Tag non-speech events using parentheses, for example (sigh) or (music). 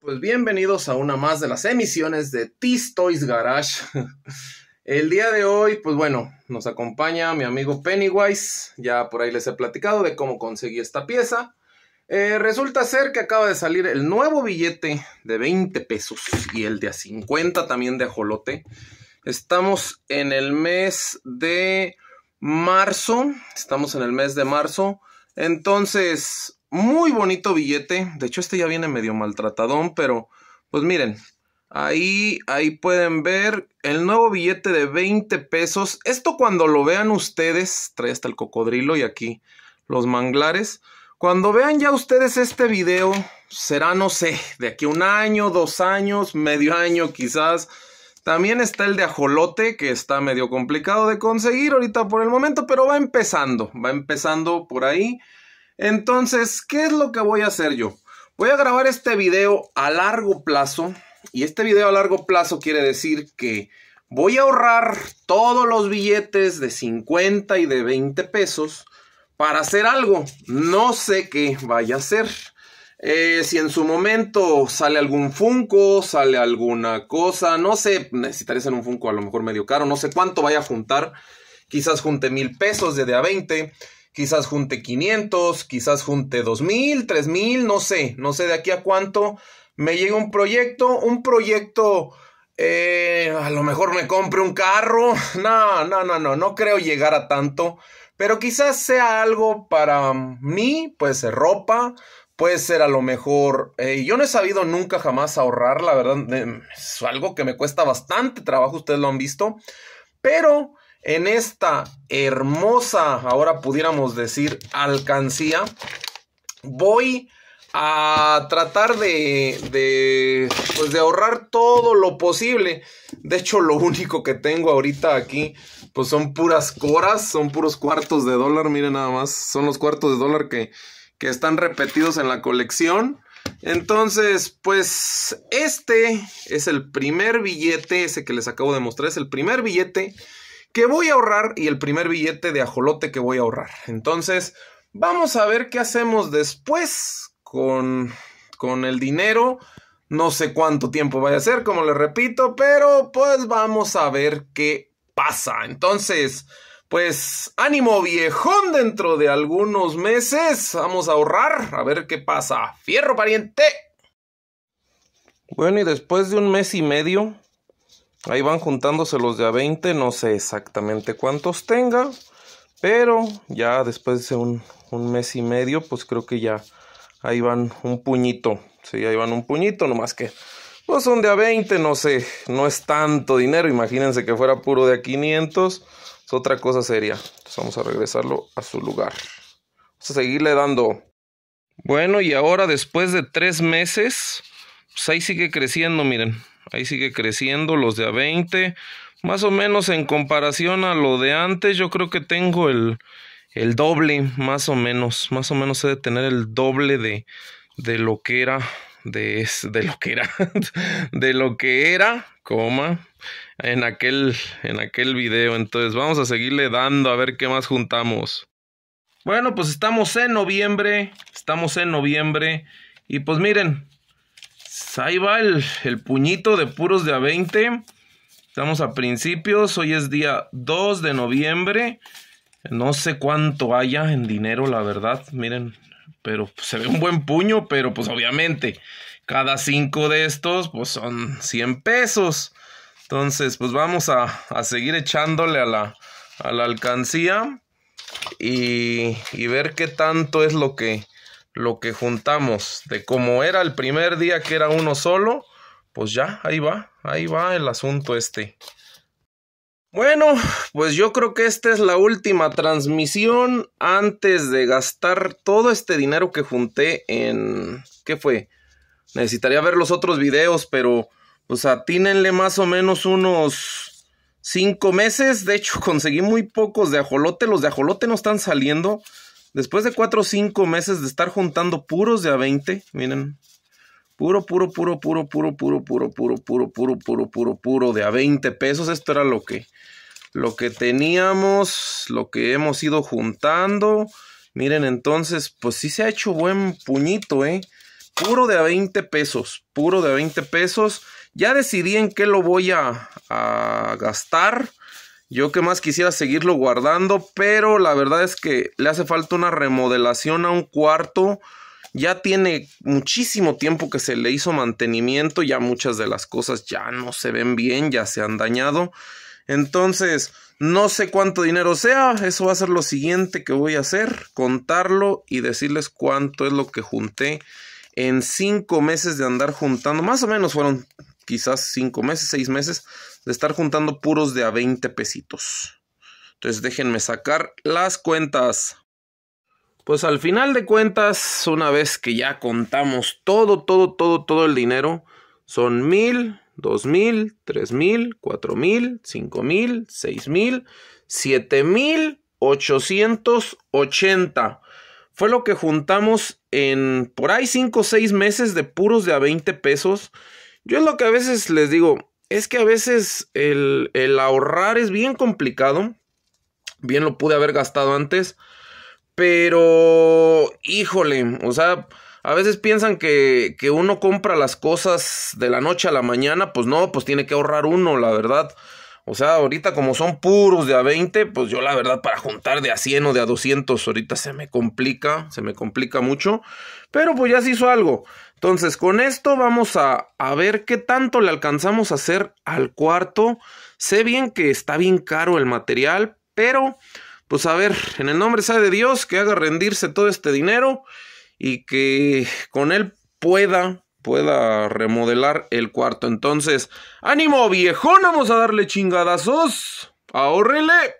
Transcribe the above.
Pues bienvenidos a una más de las emisiones de t Toys Garage. (laughs) El día de hoy, pues bueno, nos acompaña mi amigo Pennywise. Ya por ahí les he platicado de cómo conseguí esta pieza. Eh, resulta ser que acaba de salir el nuevo billete de 20 pesos y el de a 50 también de ajolote. Estamos en el mes de marzo. Estamos en el mes de marzo. Entonces, muy bonito billete. De hecho, este ya viene medio maltratadón, pero pues miren, ahí, ahí pueden ver el nuevo billete de 20 pesos. Esto cuando lo vean ustedes, trae hasta el cocodrilo y aquí los manglares. Cuando vean ya ustedes este video, será, no sé, de aquí un año, dos años, medio año quizás. También está el de ajolote, que está medio complicado de conseguir ahorita por el momento, pero va empezando, va empezando por ahí. Entonces, ¿qué es lo que voy a hacer yo? Voy a grabar este video a largo plazo. Y este video a largo plazo quiere decir que voy a ahorrar todos los billetes de 50 y de 20 pesos para hacer algo. No sé qué vaya a hacer. Eh, si en su momento sale algún Funko, sale alguna cosa, no sé, necesitaría hacer un Funko a lo mejor medio caro, no sé cuánto vaya a juntar. Quizás junte mil pesos desde a 20. Quizás junte 500, quizás junte 2000, 3000, no sé, no sé de aquí a cuánto me llega un proyecto, un proyecto, eh, a lo mejor me compre un carro, (laughs) no, no, no, no, no creo llegar a tanto, pero quizás sea algo para mí, puede ser ropa, puede ser a lo mejor, eh, yo no he sabido nunca jamás ahorrar, la verdad, es algo que me cuesta bastante trabajo, ustedes lo han visto, pero en esta hermosa, ahora pudiéramos decir, alcancía, voy a tratar de, pues de ahorrar todo lo posible. De hecho, lo único que tengo ahorita aquí, pues son puras coras, son puros cuartos de dólar, miren nada más, son los cuartos de dólar que, que están repetidos en la colección. Entonces, pues este es el primer billete, ese que les acabo de mostrar, es el primer billete que voy a ahorrar y el primer billete de ajolote que voy a ahorrar. Entonces, vamos a ver qué hacemos después con, con el dinero. No sé cuánto tiempo vaya a ser, como les repito, pero pues vamos a ver qué pasa. Entonces, pues ánimo viejón dentro de algunos meses. Vamos a ahorrar, a ver qué pasa. Fierro pariente. Bueno, y después de un mes y medio, Ahí van juntándose los de a 20, no sé exactamente cuántos tenga, pero ya después de un, mes y medio, pues creo que ya ahí van un puñito, sí, ahí van un puñito, nomás que pues son de a 20, no sé, no es tanto dinero, imagínense que fuera puro de a 500, es otra cosa seria. Entonces vamos a regresarlo a su lugar. Vamos a seguirle dando. Bueno, y ahora después de tres meses, pues ahí sigue creciendo, miren ahí sigue creciendo los de a 20. Más o menos en comparación a lo de antes, yo creo que tengo el, el doble, más o menos. Más o menos he de tener el doble de, de lo que era. De, de lo que era. (laughs) de lo que era, coma. En aquel, en aquel video. Entonces vamos a seguirle dando a ver qué más juntamos. Bueno, pues estamos en noviembre. Estamos en noviembre. Y pues miren, pues, ahí va el, puñito de puros de a 20. Estamos a principios, hoy es día 2 de noviembre. No sé cuánto haya en dinero, la verdad, miren, pero se ve un buen puño, pero pues obviamente cada 5 de estos pues son 100 pesos. Entonces, pues vamos a, a seguir echándole a la, a la alcancía y, y ver qué tanto es lo que, lo que juntamos de cómo era el primer día que era uno solo, pues ya, ahí va, ahí va el asunto este. Bueno, pues yo creo que esta es la última transmisión antes de gastar todo este dinero que junté en... ¿Qué fue? Necesitaría ver los otros videos, pero pues atínenle más o menos unos cinco meses. De hecho, (laughs) conseguí muy pocos de ajolote. Los de ajolote no están saliendo. Después de 4 o 5 meses de estar juntando puros de a 20, miren, puro, puro, puro, puro, puro, puro, puro, puro, puro, puro, puro, puro, puro de a 20 pesos. Esto era lo que, lo que teníamos, lo que hemos ido juntando. Miren, entonces, pues sí se ha hecho buen puñito, ¿eh? Puro de a 20 pesos, puro de a 20 pesos. Ya decidí en qué lo voy a, a gastar. Yo que más quisiera seguirlo guardando, pero la verdad es que le hace falta una remodelación a un cuarto. Ya tiene muchísimo tiempo que se le hizo mantenimiento, ya muchas de las cosas ya no se ven bien, ya se han dañado. Entonces, no sé cuánto dinero sea, eso va a ser lo siguiente que voy a hacer, contarlo y decirles cuánto es lo que junté en cinco meses de andar juntando, más o menos fueron quizás cinco meses, seis meses de estar juntando puros de a 20 pesitos. Entonces déjenme sacar las cuentas. Pues al final de cuentas, una vez que ya contamos todo, todo, todo, todo el dinero, son mil, dos mil, tres mil, cuatro mil, cinco mil, seis mil, siete mil ochocientos ochenta. Fue lo que juntamos en por ahí cinco o seis meses de puros de a 20 pesos. Yo es lo que a veces les digo, es que a veces el, el ahorrar es bien complicado. Bien lo pude haber gastado antes. Pero, híjole, o sea, a veces piensan que, que, uno compra las cosas de la noche a la mañana, pues no, pues tiene que ahorrar uno, la verdad. O sea, ahorita como son puros de a 20, pues yo la verdad para juntar de a 100 o de a 200 ahorita se me complica, se me complica mucho. Pero pues ya se hizo algo. Entonces con esto vamos a, ver qué tanto le alcanzamos a hacer al cuarto. Sé bien que está bien caro el material, pero pues a ver, en el nombre de Dios que haga rendirse todo este dinero y que con él pueda pueda remodelar el cuarto. Entonces, ánimo viejón, vamos a darle chingadazos. Ahórrele.